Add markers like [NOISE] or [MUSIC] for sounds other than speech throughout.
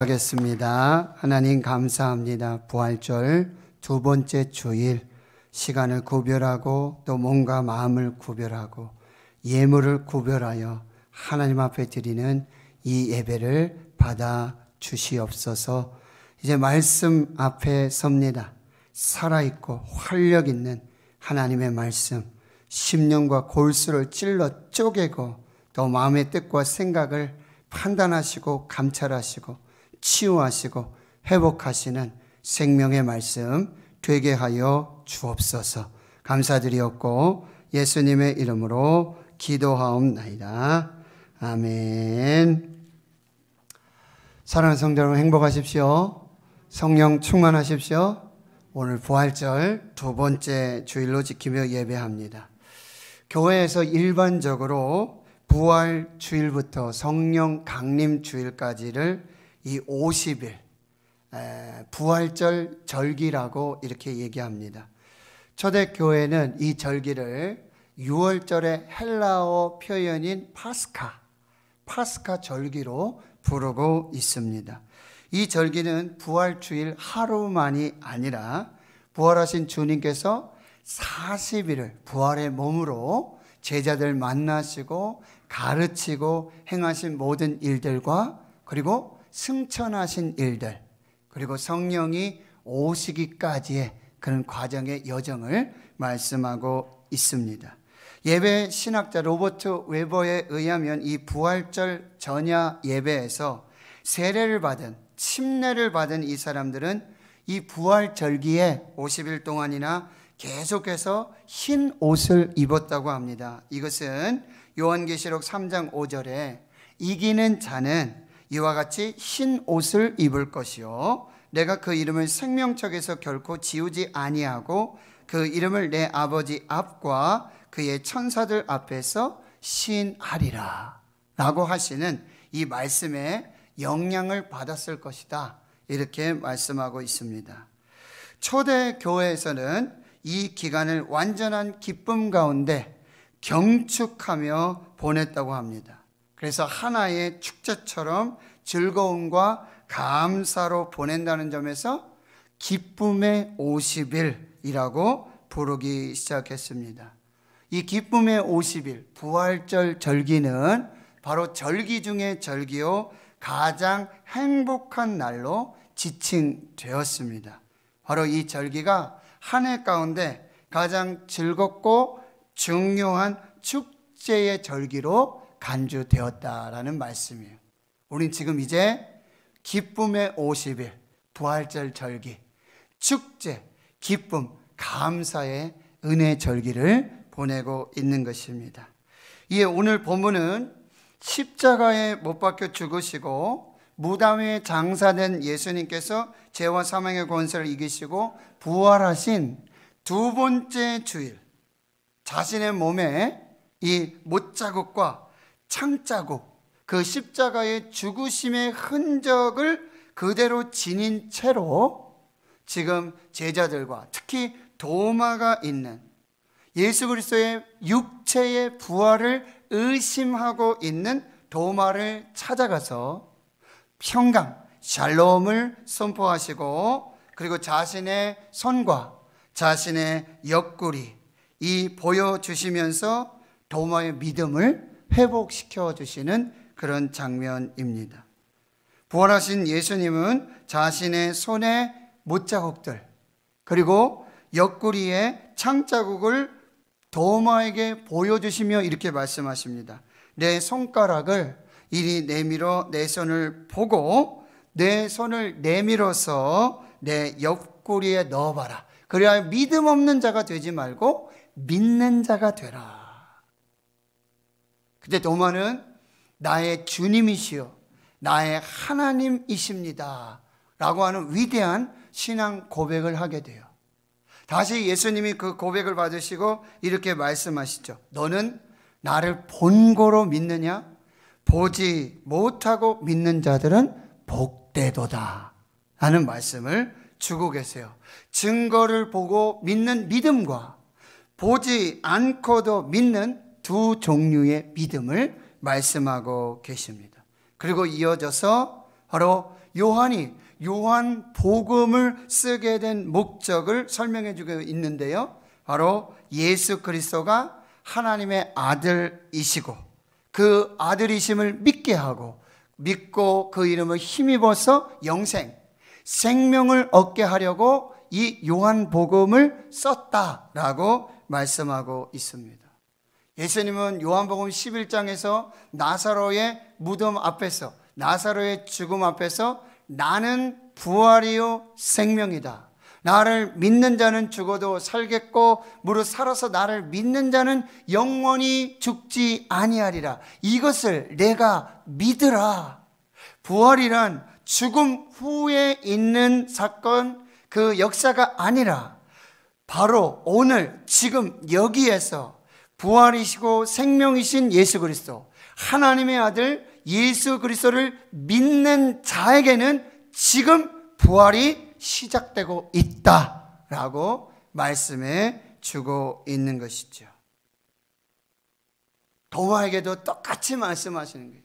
하겠습니다. 하나님 감사합니다. 부활절 두 번째 주일 시간을 구별하고 또 몸과 마음을 구별하고 예물을 구별하여 하나님 앞에 드리는 이 예배를 받아 주시옵소서. 이제 말씀 앞에 섭니다. 살아있고 활력 있는 하나님의 말씀, 심령과 골수를 찔러 쪼개고 또 마음의 뜻과 생각을 판단하시고 감찰하시고 치유하시고 회복하시는 생명의 말씀 되게 하여 주옵소서. 감사드리옵고 예수님의 이름으로 기도하옵나이다. 아멘. 사랑하는 성도 여러분 행복하십시오. 성령 충만하십시오. 오늘 부활절 두 번째 주일로 지키며 예배합니다. 교회에서 일반적으로 부활 주일부터 성령 강림 주일까지를 이 50일 부활절 절기라고 이렇게 얘기합니다. 초대 교회는 이 절기를 6월절의 헬라어 표현인 파스카, 파스카 절기로 부르고 있습니다. 이 절기는 부활 주일 하루만이 아니라 부활하신 주님께서 40일을 부활의 몸으로 제자들 만나시고 가르치고 행하신 모든 일들과 그리고 승천하신 일들 그리고 성령이 오시기까지의 그런 과정의 여정을 말씀하고 있습니다. 예배 신학자 로버트 웨버에 의하면 이 부활절 전야 예배에서 세례를 받은 침례를 받은 이 사람들은 이 부활절기에 50일 동안이나 계속해서 흰 옷을 입었다고 합니다. 이것은 요한계시록 3장 5절에 이기는 자는 이와 같이 흰 옷을 입을 것이요 내가 그 이름을 생명척에서 결코 지우지 아니하고 그 이름을 내 아버지 앞과 그의 천사들 앞에서 신하리라 라고 하시는 이 말씀에 영향을 받았을 것이다 이렇게 말씀하고 있습니다 초대 교회에서는 이 기간을 완전한 기쁨 가운데 경축하며 보냈다고 합니다 그래서 하나의 축제처럼 즐거움과 감사로 보낸다는 점에서 기쁨의 50일이라고 부르기 시작했습니다. 이 기쁨의 50일, 부활절 절기는 바로 절기 중의 절기요, 가장 행복한 날로 지칭되었습니다. 바로 이 절기가 한 해 가운데 가장 즐겁고 중요한 축제의 절기로 간주되었다라는 말씀이에요. 우린 지금 이제 기쁨의 50일, 부활절 절기, 축제, 기쁨, 감사의 은혜 절기를 보내고 있는 것입니다. 예, 오늘 본문은 십자가에 못 박혀 죽으시고 무덤에 장사된 예수님께서 죄와 사망의 권세를 이기시고 부활하신 두 번째 주일 자신의 몸에 이 못자국과 창자국, 그 십자가의 죽으심의 흔적을 그대로 지닌 채로 지금 제자들과 특히 도마가 있는 예수 그리스도의 육체의 부활을 의심하고 있는 도마를 찾아가서 평강, 샬롬을 선포하시고 그리고 자신의 손과 자신의 옆구리 이 보여주시면서 도마의 믿음을 회복시켜 주시는 그런 장면입니다. 부활하신 예수님은 자신의 손에 못자국들 그리고 옆구리에 창자국을 도마에게 보여주시며 이렇게 말씀하십니다. 내 손가락을 이리 내밀어 내 손을 보고 내 손을 내밀어서 내 옆구리에 넣어봐라. 그래야 믿음 없는 자가 되지 말고 믿는 자가 되라. 그때 도마는 나의 주님이시요. 나의 하나님이십니다. 라고 하는 위대한 신앙 고백을 하게 돼요. 다시 예수님이 그 고백을 받으시고 이렇게 말씀하시죠. 너는 나를 본고로 믿느냐? 보지 못하고 믿는 자들은 복되도다. 하는 말씀을 주고 계세요. 증거를 보고 믿는 믿음과 보지 않고도 믿는 두 종류의 믿음을 말씀하고 계십니다. 그리고 이어져서 바로 요한이 요한 복음을 쓰게 된 목적을 설명해 주고 있는데요. 바로 예수 그리스도가 하나님의 아들이시고 그 아들이심을 믿게 하고 믿고 그 이름을 힘입어서 영생, 생명을 얻게 하려고 이 요한 복음을 썼다라고 말씀하고 있습니다. 예수님은 요한복음 11장에서 나사로의 무덤 앞에서 나사로의 죽음 앞에서 나는 부활이요 생명이다. 나를 믿는 자는 죽어도 살겠고 무릇 살아서 나를 믿는 자는 영원히 죽지 아니하리라. 이것을 내가 믿으라. 부활이란 죽음 후에 있는 사건 그 역사가 아니라 바로 오늘 지금 여기에서 부활이시고 생명이신 예수 그리스도, 하나님의 아들 예수 그리스도를 믿는 자에게는 지금 부활이 시작되고 있다라고 말씀해 주고 있는 것이죠. 도마에게도 똑같이 말씀하시는 거예요.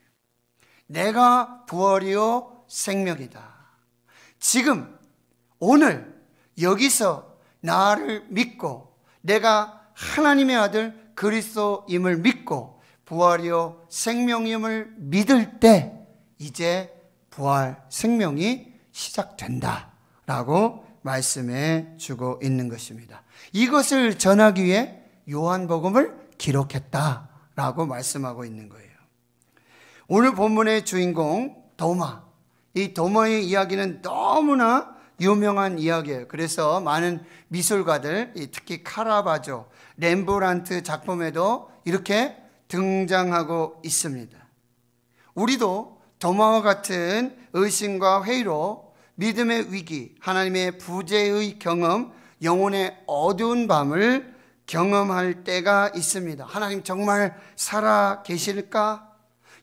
내가 부활이요 생명이다. 지금 오늘 여기서 나를 믿고 내가 하나님의 아들 그리스도임을 믿고 부활이요 생명임을 믿을 때 이제 부활 생명이 시작된다라고 말씀해 주고 있는 것입니다. 이것을 전하기 위해 요한복음을 기록했다라고 말씀하고 있는 거예요. 오늘 본문의 주인공 도마. 이 도마의 이야기는 너무나 유명한 이야기예요. 그래서 많은 미술가들, 특히 카라바조, 렘브란트 작품에도 이렇게 등장하고 있습니다. 우리도 도마와 같은 의심과 회의로 믿음의 위기, 하나님의 부재의 경험, 영혼의 어두운 밤을 경험할 때가 있습니다. 하나님 정말 살아 계실까?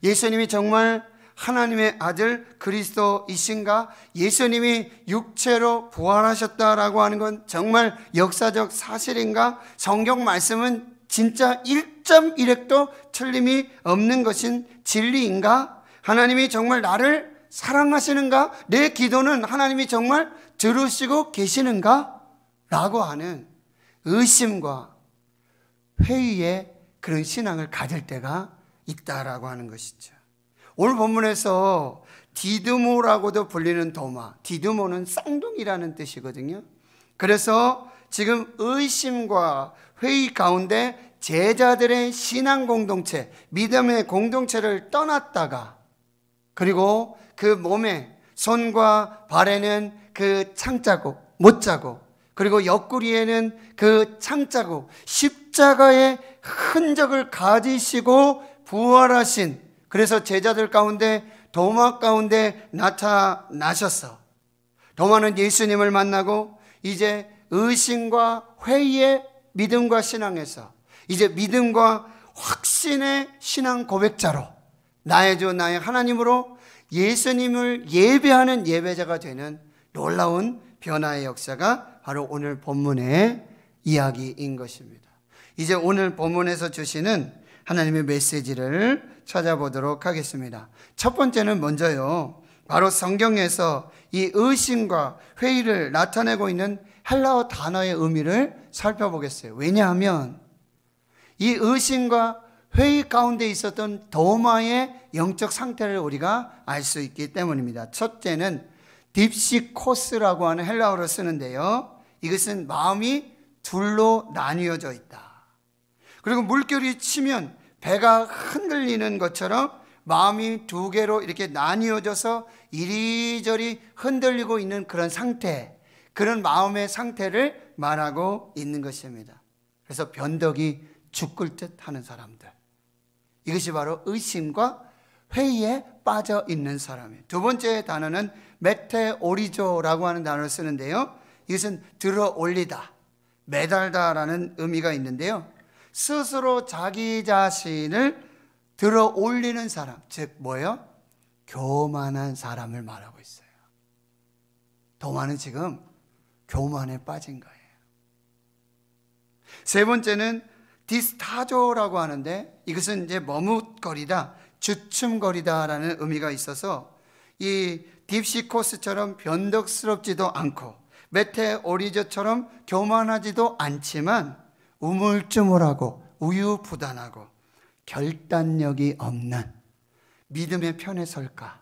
예수님이 정말 하나님의 아들 그리스도이신가 예수님이 육체로 부활하셨다라고 하는 건 정말 역사적 사실인가 성경 말씀은 진짜 1.1핵도 틀림이 없는 것인 진리인가 하나님이 정말 나를 사랑하시는가 내 기도는 하나님이 정말 들으시고 계시는가 라고 하는 의심과 회의의 그런 신앙을 가질 때가 있다라고 하는 것이죠. 오늘 본문에서 디드모라고도 불리는 도마, 디드모는 쌍둥이라는 뜻이거든요. 그래서 지금 의심과 회의 가운데 제자들의 신앙 공동체, 믿음의 공동체를 떠났다가 그리고 그 몸에 손과 발에는 그 창자국, 못자국, 그리고 옆구리에는 그 창자국, 십자가의 흔적을 가지시고 부활하신 그래서 제자들 가운데 도마 가운데 나타나셨어. 도마는 예수님을 만나고 이제 의심과 회의의 믿음과 신앙에서 이제 믿음과 확신의 신앙 고백자로 나의 주 나의 하나님으로 예수님을 예배하는 예배자가 되는 놀라운 변화의 역사가 바로 오늘 본문의 이야기인 것입니다. 이제 오늘 본문에서 주시는 하나님의 메시지를 찾아보도록 하겠습니다. 첫 번째는 먼저요. 바로 성경에서 이 의심과 회의를 나타내고 있는 헬라어 단어의 의미를 살펴보겠어요. 왜냐하면 이 의심과 회의 가운데 있었던 도마의 영적 상태를 우리가 알 수 있기 때문입니다. 첫째는 딥시코스라고 하는 헬라어로 쓰는데요. 이것은 마음이 둘로 나뉘어져 있다. 그리고 물결이 치면 배가 흔들리는 것처럼 마음이 두 개로 이렇게 나뉘어져서 이리저리 흔들리고 있는 그런 상태, 그런 마음의 상태를 말하고 있는 것입니다. 그래서 변덕이 죽을 듯 하는 사람들. 이것이 바로 의심과 회의에 빠져 있는 사람이에요. 두 번째 단어는 메테오리조라고 하는 단어를 쓰는데요. 이것은 들어 올리다, 매달다라는 의미가 있는데요. 스스로 자기 자신을 들어 올리는 사람, 즉 뭐예요? 교만한 사람을 말하고 있어요. 도마는 지금 교만에 빠진 거예요. 세 번째는 디스타조라고 하는데 이것은 이제 머뭇거리다, 주춤거리다라는 의미가 있어서 이 딥시코스처럼 변덕스럽지도 않고 메테오리저처럼 교만하지도 않지만 우물쭈물하고 우유부단하고 결단력이 없는 믿음의 편에 설까?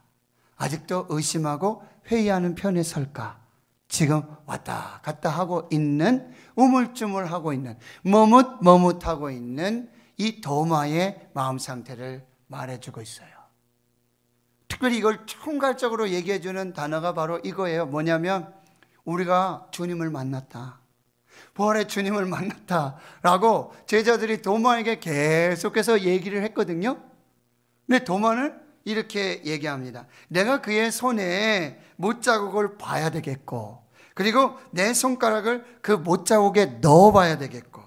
아직도 의심하고 회의하는 편에 설까? 지금 왔다 갔다 하고 있는 우물쭈물하고 있는 머뭇머뭇하고 있는 이 도마의 마음 상태를 말해주고 있어요. 특별히 이걸 총괄적으로 얘기해주는 단어가 바로 이거예요. 뭐냐면 우리가 주님을 만났다. 부활의 주님을 만났다라고 제자들이 도마에게 계속해서 얘기를 했거든요. 근데 도마는 이렇게 얘기합니다. 내가 그의 손에 못자국을 봐야 되겠고, 그리고 내 손가락을 그 못자국에 넣어봐야 되겠고,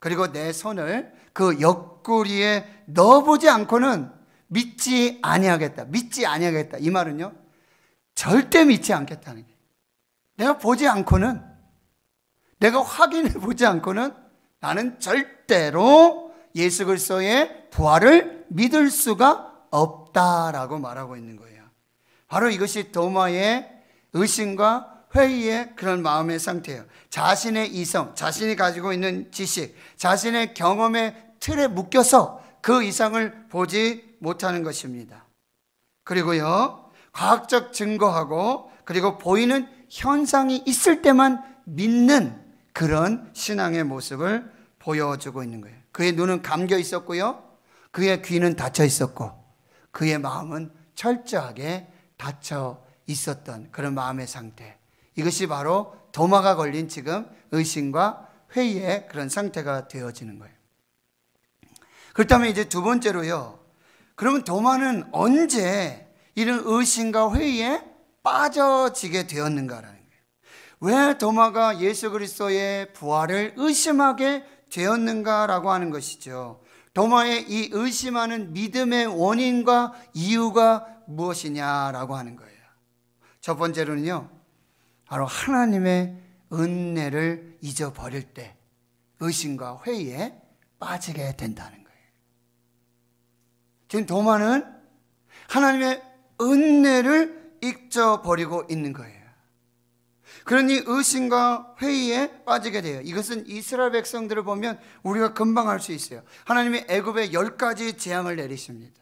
그리고 내 손을 그 옆구리에 넣어보지 않고는 믿지 아니하겠다. 믿지 아니하겠다. 이 말은요. 절대 믿지 않겠다는 게. 내가 보지 않고는 내가 확인해 보지 않고는 나는 절대로 예수 그리스도의 부활을 믿을 수가 없다라고 말하고 있는 거예요. 바로 이것이 도마의 의심과 회의의 그런 마음의 상태예요. 자신의 이성, 자신이 가지고 있는 지식, 자신의 경험의 틀에 묶여서 그 이상을 보지 못하는 것입니다. 그리고요, 과학적 증거하고 그리고 보이는 현상이 있을 때만 믿는 그런 신앙의 모습을 보여주고 있는 거예요. 그의 눈은 감겨 있었고요. 그의 귀는 닫혀 있었고 그의 마음은 철저하게 닫혀 있었던 그런 마음의 상태. 이것이 바로 도마가 걸린 지금 의심과 회의의 그런 상태가 되어지는 거예요. 그렇다면 이제 두 번째로요. 그러면 도마는 언제 이런 의심과 회의에 빠져지게 되었는가라. 왜 도마가 예수 그리스도의 부활을 의심하게 되었는가라고 하는 것이죠. 도마의 이 의심하는 믿음의 원인과 이유가 무엇이냐라고 하는 거예요. 첫 번째로는요, 바로 하나님의 은혜를 잊어버릴 때 의심과 회의에 빠지게 된다는 거예요. 지금 도마는 하나님의 은혜를 잊어버리고 있는 거예요. 그러니 의심과 회의에 빠지게 돼요. 이것은 이스라엘 백성들을 보면 우리가 금방 알 수 있어요. 하나님이 애굽에 열 가지 재앙을 내리십니다.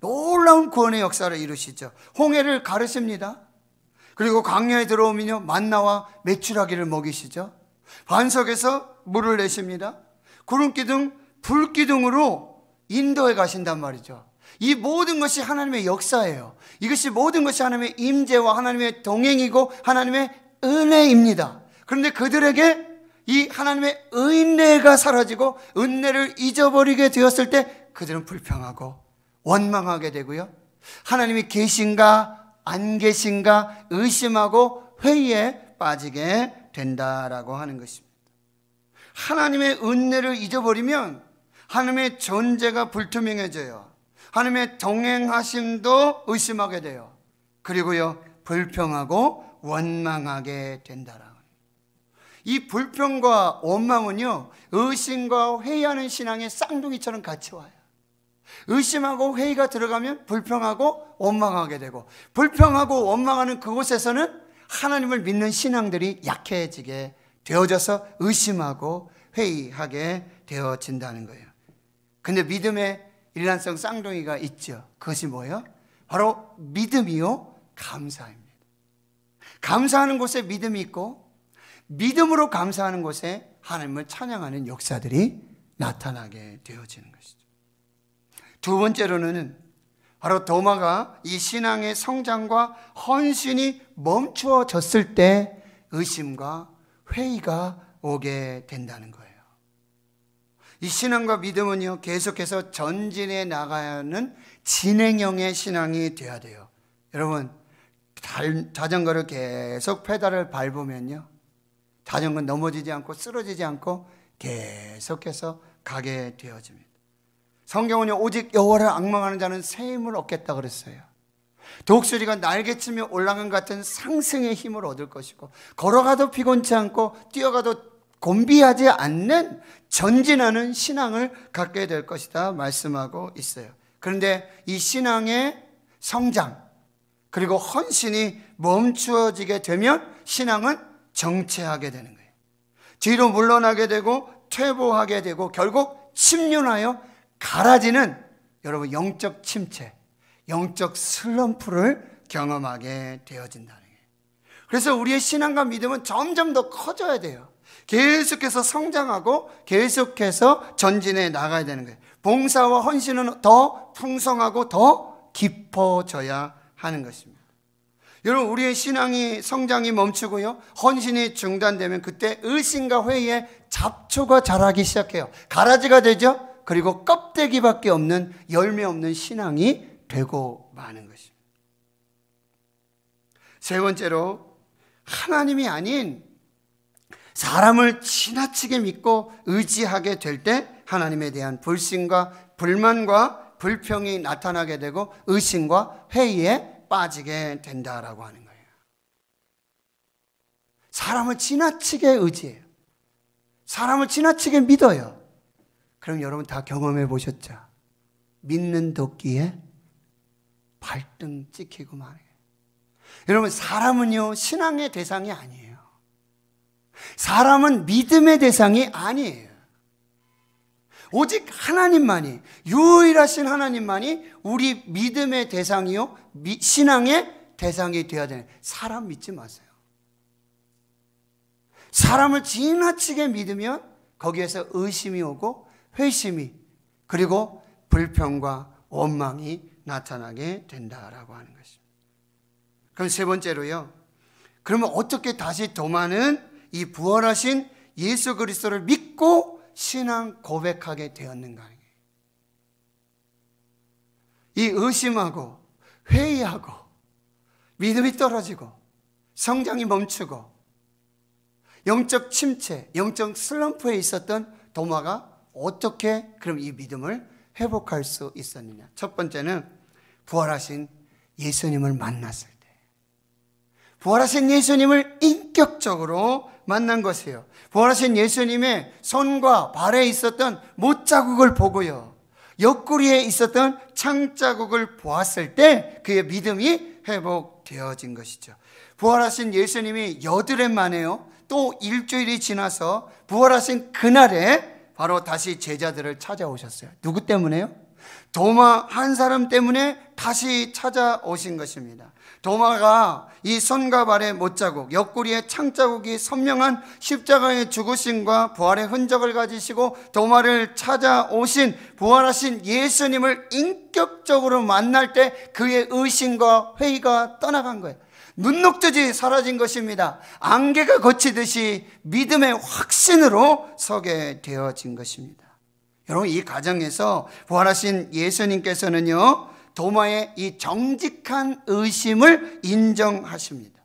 놀라운 구원의 역사를 이루시죠. 홍해를 가르십니다. 그리고 광야에 들어오면요 만나와 메추라기를 먹이시죠. 반석에서 물을 내십니다. 구름 기둥, 불 기둥으로 인도에 가신단 말이죠. 이 모든 것이 하나님의 역사예요. 이것이 모든 것이 하나님의 임재와 하나님의 동행이고 하나님의 은혜입니다. 그런데 그들에게 이 하나님의 은혜가 사라지고 은혜를 잊어버리게 되었을 때 그들은 불평하고 원망하게 되고요. 하나님이 계신가 안 계신가 의심하고 회의에 빠지게 된다라고 하는 것입니다. 하나님의 은혜를 잊어버리면 하나님의 존재가 불투명해져요. 하나님의 동행하심도 의심하게 돼요. 그리고요, 불평하고 원망하게 된다라. 이 불평과 원망은요, 의심과 회의하는 신앙의 쌍둥이처럼 같이 와요. 의심하고 회의가 들어가면 불평하고 원망하게 되고, 불평하고 원망하는 그곳에서는 하나님을 믿는 신앙들이 약해지게 되어져서 의심하고 회의하게 되어진다는 거예요. 근데 믿음의 일란성 쌍둥이가 있죠. 그것이 뭐예요? 바로 믿음이요. 감사입니다. 감사하는 곳에 믿음이 있고, 믿음으로 감사하는 곳에 하나님을 찬양하는 역사들이 나타나게 되어지는 것이죠. 두 번째로는 바로 도마가 이 신앙의 성장과 헌신이 멈추어졌을 때 의심과 회의가 오게 된다는 거예요. 이 신앙과 믿음은요, 계속해서 전진해 나가야 하는 진행형의 신앙이 돼야 돼요. 여러분, 자전거를 계속 페달을 밟으면요, 자전거 넘어지지 않고 쓰러지지 않고 계속해서 가게 되어집니다. 성경은 요 오직 여호와를 악망하는 자는 새 힘을 얻겠다 그랬어요. 독수리가 날개치며 올라간 같은 상승의 힘을 얻을 것이고 걸어가도 피곤치 않고 뛰어가도 곤비하지 않는 전진하는 신앙을 갖게 될 것이다 말씀하고 있어요. 그런데 이 신앙의 성장 그리고 헌신이 멈추어지게 되면 신앙은 정체하게 되는 거예요. 뒤로 물러나게 되고 퇴보하게 되고 결국 침륜하여 갈아지는 여러분 영적 침체, 영적 슬럼프를 경험하게 되어진다는 거예요. 그래서 우리의 신앙과 믿음은 점점 더 커져야 돼요. 계속해서 성장하고 계속해서 전진해 나가야 되는 거예요. 봉사와 헌신은 더 풍성하고 더 깊어져야 하는 것입니다. 여러분 우리의 신앙이 성장이 멈추고요. 헌신이 중단되면 그때 의심과 회의에 잡초가 자라기 시작해요. 가라지가 되죠. 그리고 껍데기밖에 없는 열매 없는 신앙이 되고 마는 것입니다. 세 번째로 하나님이 아닌 사람을 지나치게 믿고 의지하게 될 때 하나님에 대한 불신과 불만과 불평이 나타나게 되고 의심과 회의에 빠지게 된다라고 하는 거예요. 사람을 지나치게 의지해요. 사람을 지나치게 믿어요. 그럼 여러분 다 경험해 보셨죠? 믿는 도끼에 발등 찍히고 말해요. 여러분, 사람은요, 신앙의 대상이 아니에요. 사람은 믿음의 대상이 아니에요. 오직 하나님만이, 유일하신 하나님만이 우리 믿음의 대상이요, 신앙의 대상이 되어야 되는. 사람 믿지 마세요. 사람을 지나치게 믿으면 거기에서 의심이 오고 회심이, 그리고 불평과 원망이 나타나게 된다라고 하는 것입니다. 그럼 세 번째로요. 그러면 어떻게 다시 도마는 이 부활하신 예수 그리스도를 믿고 신앙 고백하게 되었는가? 이 의심하고 회의하고 믿음이 떨어지고 성장이 멈추고 영적 침체, 영적 슬럼프에 있었던 도마가 어떻게 그럼 이 믿음을 회복할 수 있었느냐? 첫 번째는 부활하신 예수님을 만났을 때. 부활하신 예수님을 인격적으로 만난 것이에요. 부활하신 예수님의 손과 발에 있었던 못 자국을 보고요. 옆구리에 있었던 창 자국을 보았을 때 그의 믿음이 회복되어진 것이죠. 부활하신 예수님이 여드름 만에요. 또 일주일이 지나서 부활하신 그날에 바로 다시 제자들을 찾아오셨어요. 누구 때문에요? 도마 한 사람 때문에 다시 찾아오신 것입니다. 도마가 이 손과 발에 못자국, 옆구리에 창자국이 선명한 십자가의 죽으심과 부활의 흔적을 가지시고 도마를 찾아오신 부활하신 예수님을 인격적으로 만날 때 그의 의심과 회의가 떠나간 거예요. 눈녹듯이 사라진 것입니다. 안개가 거치듯이 믿음의 확신으로 서게 되어진 것입니다. 여러분 이 가정에서 부활하신 예수님께서는요. 도마의 이 정직한 의심을 인정하십니다.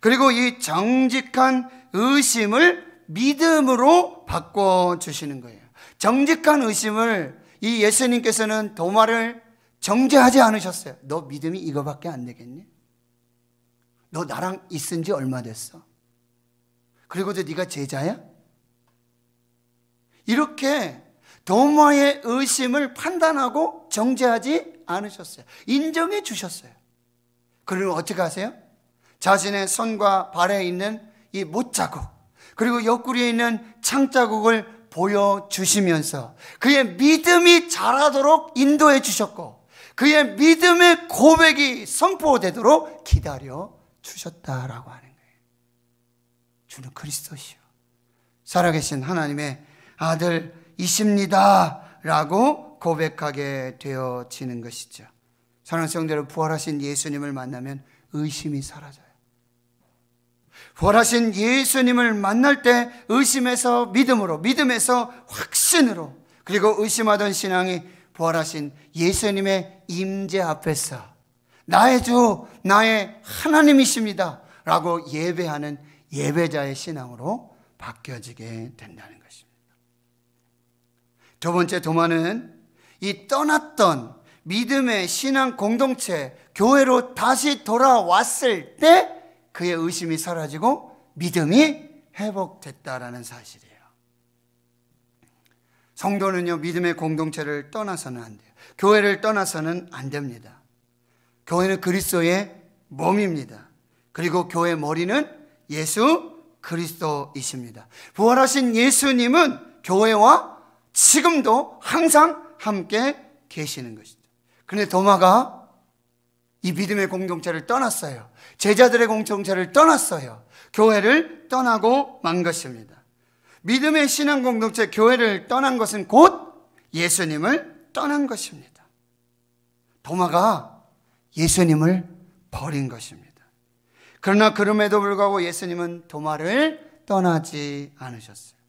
그리고 이 정직한 의심을 믿음으로 바꿔주시는 거예요. 정직한 의심을 이 예수님께서는 도마를 정죄하지 않으셨어요. 너 믿음이 이거밖에 안 되겠니? 너 나랑 있은 지 얼마 됐어? 그리고도 네가 제자야? 이렇게 도마의 의심을 판단하고 정죄하지 않으셨어요. 인정해 주셨어요. 그러면 어떻게 하세요? 자신의 손과 발에 있는 이 못자국, 그리고 옆구리에 있는 창자국을 보여주시면서 그의 믿음이 자라도록 인도해 주셨고 그의 믿음의 고백이 선포되도록 기다려 주셨다라고 하는 거예요. 주는 그리스도시요. 살아계신 하나님의 아들 이십니다. 라고 고백하게 되어지는 것이죠. 사랑 성대로 부활하신 예수님을 만나면 의심이 사라져요. 부활하신 예수님을 만날 때 의심에서 믿음으로, 믿음에서 확신으로, 그리고 의심하던 신앙이 부활하신 예수님의 임재 앞에서 나의 주, 나의 하나님이십니다. 라고 예배하는 예배자의 신앙으로 바뀌어지게 된다는 두 번째 도마는 이 떠났던 믿음의 신앙 공동체 교회로 다시 돌아왔을 때 그의 의심이 사라지고 믿음이 회복됐다라는 사실이에요. 성도는요 믿음의 공동체를 떠나서는 안 돼요. 교회를 떠나서는 안 됩니다. 교회는 그리스도의 몸입니다. 그리고 교회 머리는 예수 그리스도이십니다. 부활하신 예수님은 교회와 지금도 항상 함께 계시는 것이죠. 그런데 도마가 이 믿음의 공동체를 떠났어요. 제자들의 공동체를 떠났어요. 교회를 떠나고 만 것입니다. 믿음의 신앙 공동체 교회를 떠난 것은 곧 예수님을 떠난 것입니다. 도마가 예수님을 버린 것입니다. 그러나 그럼에도 불구하고 예수님은 도마를 떠나지 않으셨어요.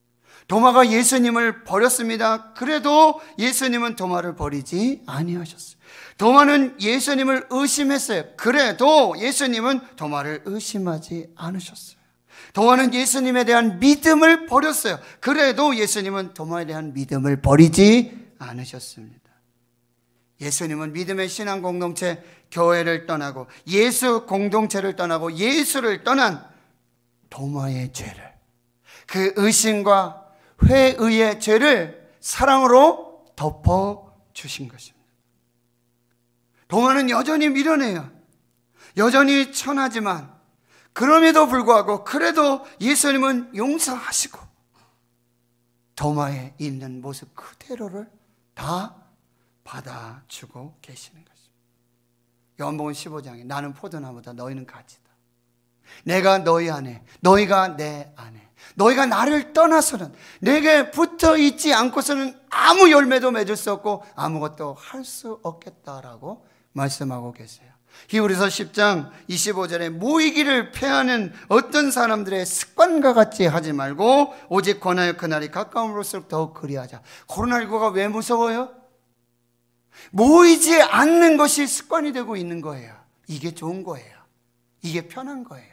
도마가 예수님을 버렸습니다. 그래도 예수님은 도마를 버리지 아니하셨어요. 도마는 예수님을 의심했어요. 그래도 예수님은 도마를 의심하지 않으셨어요. 도마는 예수님에 대한 믿음을 버렸어요. 그래도 예수님은 도마에 대한 믿음을 버리지 않으셨습니다. 예수님은 믿음의 신앙 공동체 교회를 떠나고 예수 공동체를 떠나고 예수를 떠난 도마의 죄를 그 의심과 회의의 죄를 사랑으로 덮어 주신 것입니다. 동화는 여전히 미련해요. 여전히 천하지만 그럼에도 불구하고 그래도 예수님은 용서하시고 도마에 있는 모습 그대로를 다 받아주고 계시는 것입니다. 연봉 15장에 나는 포도나무다 너희는 가지다. 내가 너희 안에 너희가 내 안에 너희가 나를 떠나서는 내게 붙어 있지 않고서는 아무 열매도 맺을 수 없고 아무것도 할 수 없겠다라고 말씀하고 계세요. 히브리서 10장 25절에 모이기를 패하는 어떤 사람들의 습관과 같이 하지 말고 오직 권하여 그날이 가까움으로써 더욱 그리하자. 코로나19가 왜 무서워요? 모이지 않는 것이 습관이 되고 있는 거예요. 이게 좋은 거예요. 이게 편한 거예요.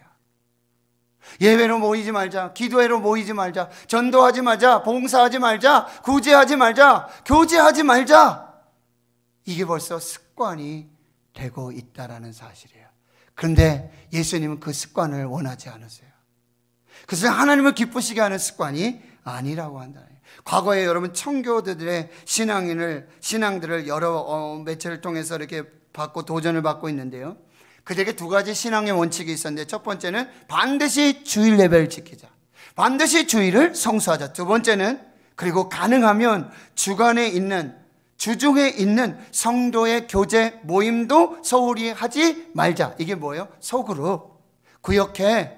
예배로 모이지 말자. 기도회로 모이지 말자. 전도하지 말자. 봉사하지 말자. 구제하지 말자. 교제하지 말자. 이게 벌써 습관이 되고 있다라는 사실이에요. 그런데 예수님은 그 습관을 원하지 않으세요. 그것은 하나님을 기쁘시게 하는 습관이 아니라고 한다. 과거에 여러분 청교도들의 신앙인을 신앙들을 여러 어, 매체를 통해서 이렇게 받고 도전을 받고 있는데요. 그들에게 두 가지 신앙의 원칙이 있었는데 첫 번째는 반드시 주일 예배를 지키자. 반드시 주일을 성수하자. 두 번째는 그리고 가능하면 주간에 있는 주중에 있는 성도의 교제 모임도 소홀히 하지 말자. 이게 뭐예요? 속으로 구역해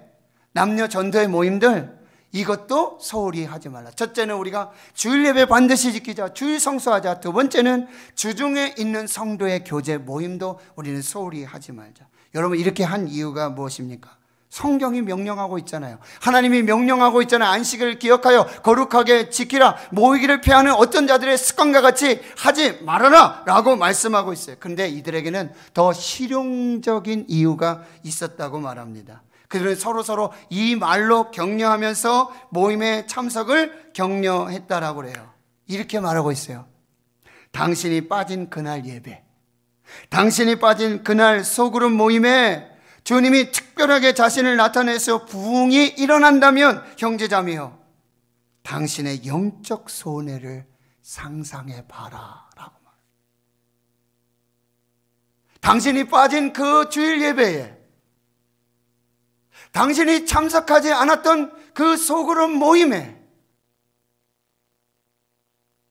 남녀 전도의 모임들 이것도 소홀히 하지 말라. 첫째는 우리가 주일 예배 반드시 지키자. 주일 성수하자. 두 번째는 주중에 있는 성도의 교제 모임도 우리는 소홀히 하지 말자. 여러분 이렇게 한 이유가 무엇입니까? 성경이 명령하고 있잖아요. 하나님이 명령하고 있잖아요. 안식을 기억하여 거룩하게 지키라. 모이기를 피하는 어떤 자들의 습관과 같이 하지 말아라. 라고 말씀하고 있어요. 근데 이들에게는 더 실용적인 이유가 있었다고 말합니다. 그들은 서로서로 서로 이 말로 격려하면서 모임의 참석을 격려했다라고 그요 이렇게 말하고 있어요. 당신이 빠진 그날 예배. 당신이 빠진 그날 소그룹 모임에 주님이 특별하게 자신을 나타내서 부흥이 일어난다면 형제자매여 당신의 영적 손해를 상상해 봐라라고 당신이 빠진 그 주일 예배에 당신이 참석하지 않았던 그 소그룹 모임에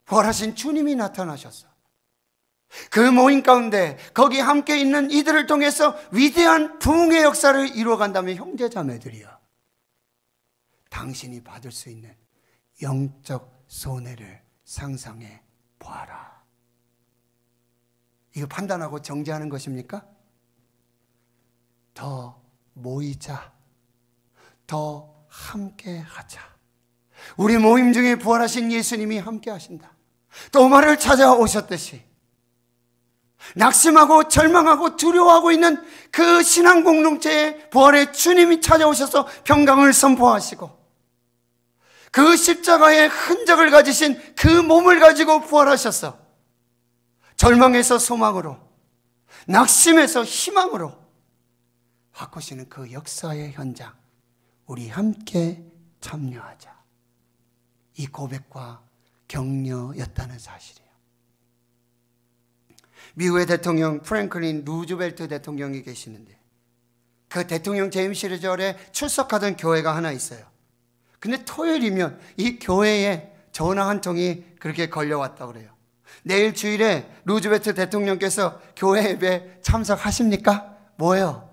부활하신 주님이 나타나셨어. 그 모임 가운데 거기 함께 있는 이들을 통해서 위대한 부흥의 역사를 이루어간다면 형제 자매들이여 당신이 받을 수 있는 영적 손해를 상상해 보아라. 이거 판단하고 정지하는 것입니까? 더 모이자. 더 함께 하자. 우리 모임 중에 부활하신 예수님이 함께 하신다. 또 말을 찾아오셨듯이 낙심하고 절망하고 두려워하고 있는 그 신앙 공동체의 부활의 주님이 찾아오셔서 평강을 선포하시고 그 십자가의 흔적을 가지신 그 몸을 가지고 부활하셨어 절망에서 소망으로 낙심에서 희망으로 바꾸시는 그 역사의 현장 우리 함께 참여하자 이 고백과 격려였다는 사실이에요. 미국의 대통령 프랭클린 루즈벨트 대통령이 계시는데 그 대통령 재임시리절에 출석하던 교회가 하나 있어요. 근데 토요일이면 이 교회에 전화 한 통이 그렇게 걸려왔다 그래요. 내일 주일에 루즈벨트 대통령께서 교회 예배 참석하십니까? 뭐예요?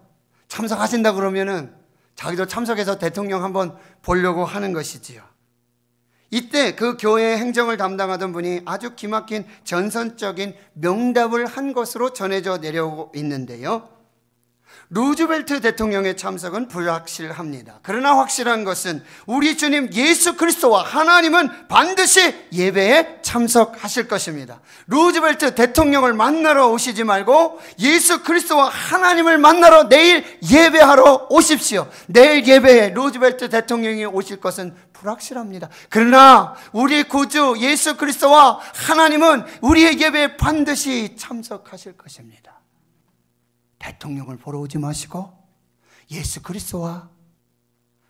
참석하신다 그러면은 자기도 참석해서 대통령 한번 보려고 하는 것이지요. 이때 그 교회의 행정을 담당하던 분이 아주 기막힌 전선적인 명답을 한 것으로 전해져 내려오고 있는데요. 루즈벨트 대통령의 참석은 불확실합니다. 그러나 확실한 것은 우리 주님 예수 그리스도와 하나님은 반드시 예배에 참석하실 것입니다. 루즈벨트 대통령을 만나러 오시지 말고 예수 그리스도와 하나님을 만나러 내일 예배하러 오십시오. 내일 예배에 루즈벨트 대통령이 오실 것은 불확실합니다. 그러나 우리 구주 예수 그리스도와 하나님은 우리의 예배에 반드시 참석하실 것입니다. 대통령을 보러 오지 마시고 예수 그리스도와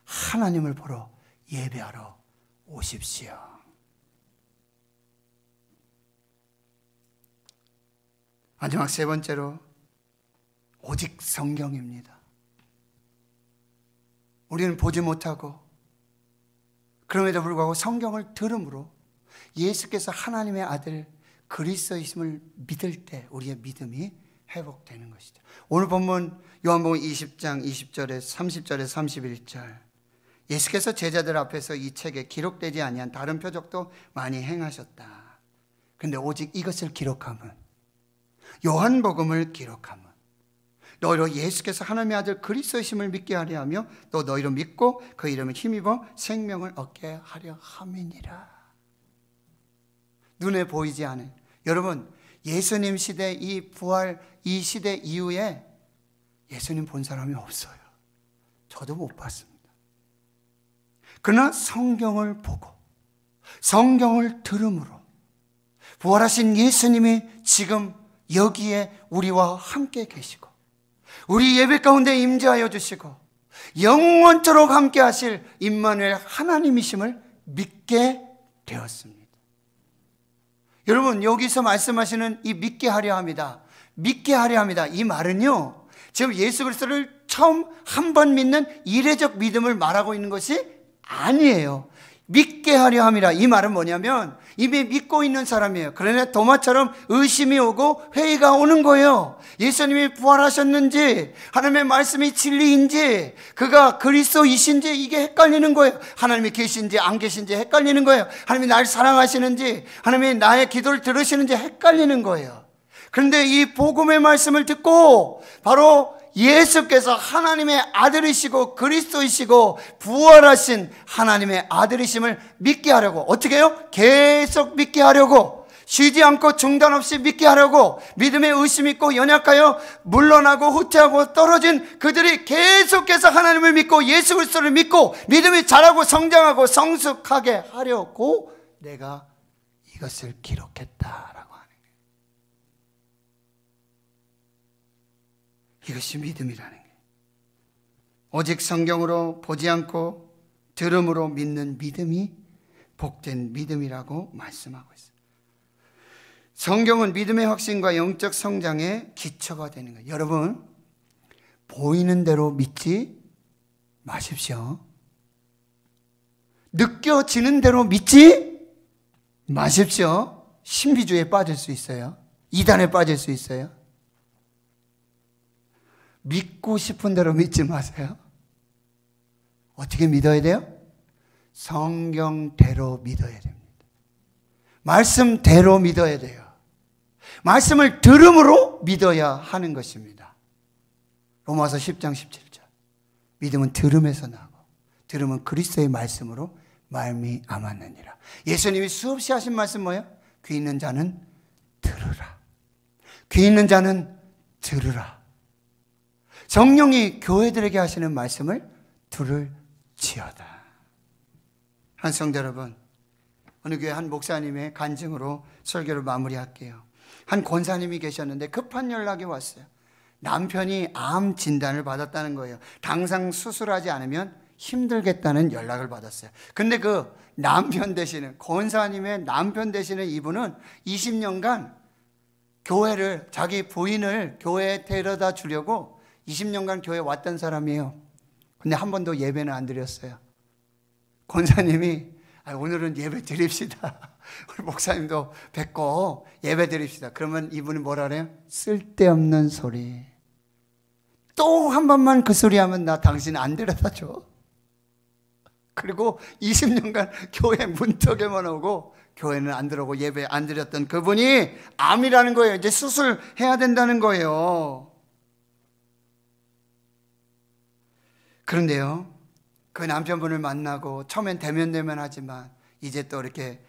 하나님을 보러 예배하러 오십시오. 마지막 세 번째로 오직 성경입니다. 우리는 보지 못하고 그럼에도 불구하고 성경을 들음으로 예수께서 하나님의 아들 그리스도이심을 믿을 때 우리의 믿음이 회복되는 것이죠. 오늘 본문 요한복음 20장 20절에 30절에 31절 예수께서 제자들 앞에서 이 책에 기록되지 아니한 다른 표적도 많이 행하셨다. 근데 오직 이것을 기록함은 요한복음을 기록함은 너희로 예수께서 하나님의 아들 그리스도심을 믿게 하려 하며 또 너희로 믿고 그 이름을 힘입어 생명을 얻게 하려 함이니라. 눈에 보이지 않은 여러분 예수님 시대 이 부활 이 시대 이후에 예수님 본 사람이 없어요. 저도 못 봤습니다. 그러나 성경을 보고 성경을 들음으로 부활하신 예수님이 지금 여기에 우리와 함께 계시고 우리 예배 가운데 임재하여 주시고 영원토록 함께 하실 임마누엘 하나님이심을 믿게 되었습니다. 여러분, 여기서 말씀하시는 이 믿게 하려 합니다. 믿게 하려 합니다. 이 말은요, 지금 예수 그리스도를 처음 한 번 믿는 이례적 믿음을 말하고 있는 것이 아니에요. 믿게 하려 함이라. 이 말은 뭐냐면 이미 믿고 있는 사람이에요. 그러나 도마처럼 의심이 오고 회의가 오는 거예요. 예수님이 부활하셨는지 하나님의 말씀이 진리인지 그가 그리스도이신지 이게 헷갈리는 거예요. 하나님이 계신지 안 계신지 헷갈리는 거예요. 하나님이 날 사랑하시는지 하나님이 나의 기도를 들으시는지 헷갈리는 거예요. 그런데 이 복음의 말씀을 듣고 바로 예수께서 하나님의 아들이시고 그리스도이시고 부활하신 하나님의 아들이심을 믿게 하려고 어떻게 해요? 계속 믿게 하려고 쉬지 않고 중단 없이 믿게 하려고 믿음의 의심 있고 연약하여 물러나고 후퇴하고 떨어진 그들이 계속해서 하나님을 믿고 예수 그리스도를 믿고 믿음이 자라고 성장하고 성숙하게 하려고 내가 이것을 기록했다. 이것이 믿음이라는 거예요. 오직 성경으로 보지 않고 들음으로 믿는 믿음이 복된 믿음이라고 말씀하고 있어요. 성경은 믿음의 확신과 영적 성장의 기초가 되는 거예요. 여러분, 보이는 대로 믿지 마십시오. 느껴지는 대로 믿지 마십시오. 신비주의에 빠질 수 있어요. 이단에 빠질 수 있어요. 믿고 싶은 대로 믿지 마세요. 어떻게 믿어야 돼요? 성경대로 믿어야 됩니다. 말씀대로 믿어야 돼요. 말씀을 들음으로 믿어야 하는 것입니다. 로마서 10장 17절. 믿음은 들음에서 나고 들음은 그리스도의 말씀으로 말미암았느니라. 예수님이 수없이 하신 말씀 뭐예요? 귀 있는 자는 들으라. 귀 있는 자는 들으라. 성령이 교회들에게 하시는 말씀을 둘을 지어다. 한성대 여러분, 어느 교회 한 목사님의 간증으로 설교를 마무리할게요. 한 권사님이 계셨는데 급한 연락이 왔어요. 남편이 암 진단을 받았다는 거예요. 당장 수술하지 않으면 힘들겠다는 연락을 받았어요. 근데 그 남편 되시는, 권사님의 남편 되시는 이분은 20년간 교회를, 자기 부인을 교회에 데려다 주려고 20년간 교회 왔던 사람이에요. 근데 한 번도 예배는 안 드렸어요. 권사님이 아, 오늘은 예배 드립시다. [LAUGHS] 우리 목사님도 뵙고 예배 드립시다. 그러면 이분이 뭐라 그래요? 쓸데없는 소리. 또 한 번만 그 소리 하면 나 당신 안 데려다 줘. 그리고 20년간 교회 문턱에만 오고 교회는 안 들어오고 예배 안 드렸던 그분이 암이라는 거예요. 이제 수술해야 된다는 거예요. 그런데요, 그 남편분을 만나고 처음엔 대면대면 하지만 이제 또 이렇게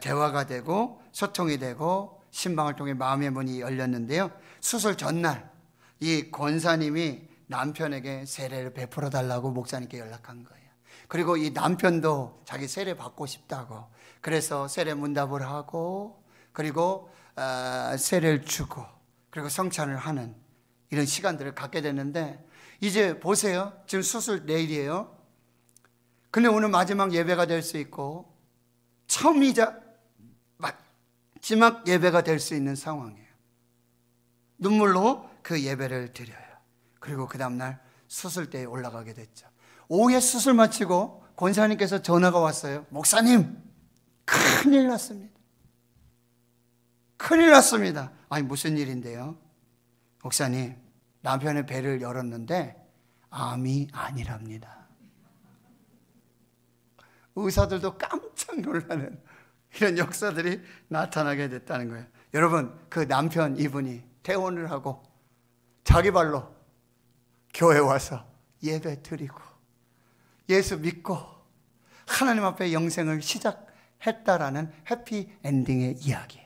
대화가 되고 소통이 되고 신방을 통해 마음의 문이 열렸는데요. 수술 전날 이 권사님이 남편에게 세례를 베풀어 달라고 목사님께 연락한 거예요. 그리고 이 남편도 자기 세례 받고 싶다고 그래서 세례 문답을 하고 그리고 어, 세례를 주고 그리고 성찬을 하는 이런 시간들을 갖게 됐는데 이제 보세요. 지금 수술 내일이에요. 근데 오늘 마지막 예배가 될 수 있고 처음이자 마지막 예배가 될 수 있는 상황이에요. 눈물로 그 예배를 드려요. 그리고 그 다음날 수술대에 올라가게 됐죠. 오후에 수술 마치고 권사님께서 전화가 왔어요. 목사님, 큰일 났습니다. 큰일 났습니다. 아니, 무슨 일인데요? 목사님, 남편의 배를 열었는데 암이 아니랍니다. 의사들도 깜짝 놀라는 이런 역사들이 나타나게 됐다는 거예요. 여러분, 그 남편 이분이 퇴원을 하고 자기 발로 교회 와서 예배 드리고 예수 믿고 하나님 앞에 영생을 시작했다라는 해피 엔딩의 이야기예요.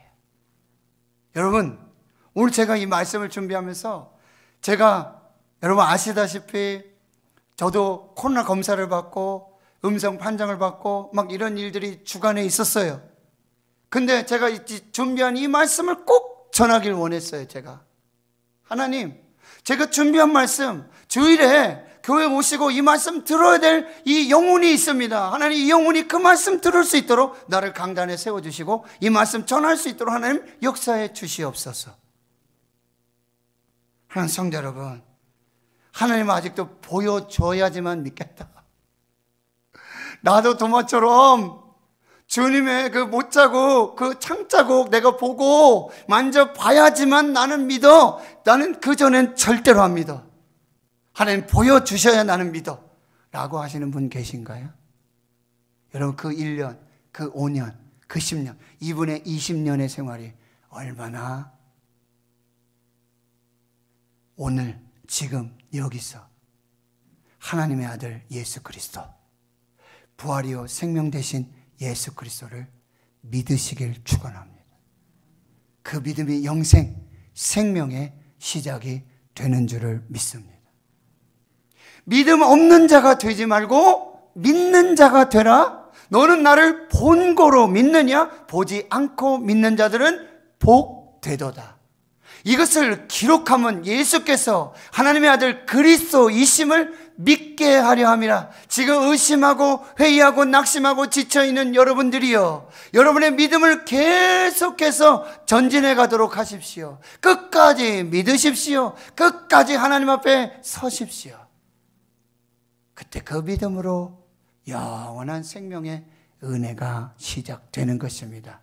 여러분, 오늘 제가 이 말씀을 준비하면서 제가 여러분 아시다시피 저도 코로나 검사를 받고 음성 판정을 받고 막 이런 일들이 주간에 있었어요. 근데 제가 준비한 이 말씀을 꼭 전하길 원했어요, 제가. 하나님, 제가 준비한 말씀, 주일에 교회 오시고 이 말씀 들어야 될 이 영혼이 있습니다. 하나님 이 영혼이 그 말씀 들을 수 있도록 나를 강단에 세워주시고 이 말씀 전할 수 있도록 하나님 역사해 주시옵소서. 하나님 성자 여러분, 하나님 아직도 보여줘야지만 믿겠다. 나도 도마처럼 주님의 그못 자국, 그, 그 창자국 내가 보고 만져봐야지만 나는 믿어. 나는 그전엔 절대로 안 믿어. 하나님 보여주셔야 나는 믿어. 라고 하시는 분 계신가요? 여러분, 그 1년, 그 5년, 그 10년, 이분의 20년의 생활이 얼마나 오늘 지금 여기서 하나님의 아들 예수 그리스도 부활이요 생명 되신 예수 그리스도를 믿으시길 축원합니다. 그 믿음이 영생 생명의 시작이 되는 줄을 믿습니다. 믿음 없는 자가 되지 말고 믿는 자가 되라. 너는 나를 본고로 믿느냐? 보지 않고 믿는 자들은 복되도다. 이것을 기록함은 예수께서 하나님의 아들 그리스도이심을 믿게 하려 함이라. 지금 의심하고 회의하고 낙심하고 지쳐 있는 여러분들이여 여러분의 믿음을 계속해서 전진해 가도록 하십시오. 끝까지 믿으십시오. 끝까지 하나님 앞에 서십시오. 그때 그 믿음으로 영원한 생명의 은혜가 시작되는 것입니다.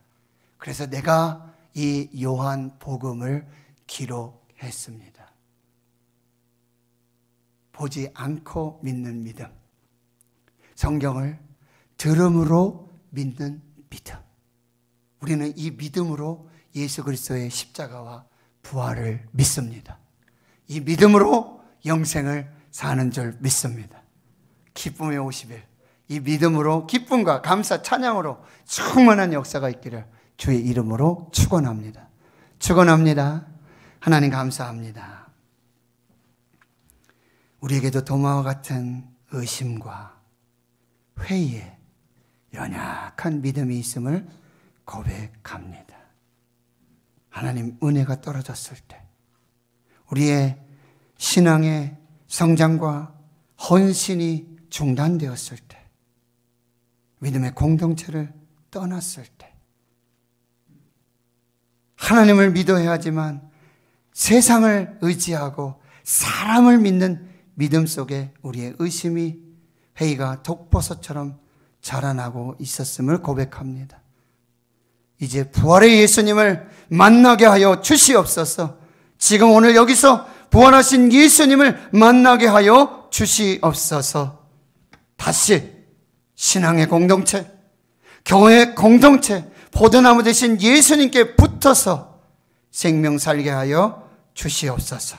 그래서 내가 이 요한 복음을 기록했습니다. 보지 않고 믿는 믿음. 성경을 들음으로 믿는 믿음. 우리는 이 믿음으로 예수 그리스도의 십자가와 부활을 믿습니다. 이 믿음으로 영생을 사는 줄 믿습니다. 기쁨의 50일. 이 믿음으로 기쁨과 감사 찬양으로 충만한 역사가 있기를 주의 이름으로 축원합니다. 축원합니다. 하나님 감사합니다. 우리에게도 도마와 같은 의심과 회의에 연약한 믿음이 있음을 고백합니다. 하나님 은혜가 떨어졌을 때 우리의 신앙의 성장과 헌신이 중단되었을 때 믿음의 공동체를 떠났을 때 하나님을 믿어야 하지만 세상을 의지하고 사람을 믿는 믿음 속에 우리의 의심이 회의가 독버섯처럼 자라나고 있었음을 고백합니다. 이제 부활의 예수님을 만나게 하여 주시옵소서. 지금 오늘 여기서 부활하신 예수님을 만나게 하여 주시옵소서. 다시 신앙의 공동체, 교회 공동체, 보드나무 대신 예수님께 붙어서 생명 살게 하여 주시옵소서.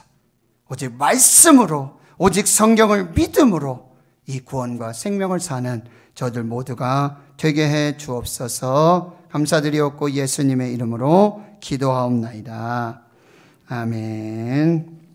오직 말씀으로, 오직 성경을 믿음으로 이 구원과 생명을 사는 저들 모두가 되게 해 주옵소서. 감사드리옵고 예수님의 이름으로 기도하옵나이다. 아멘.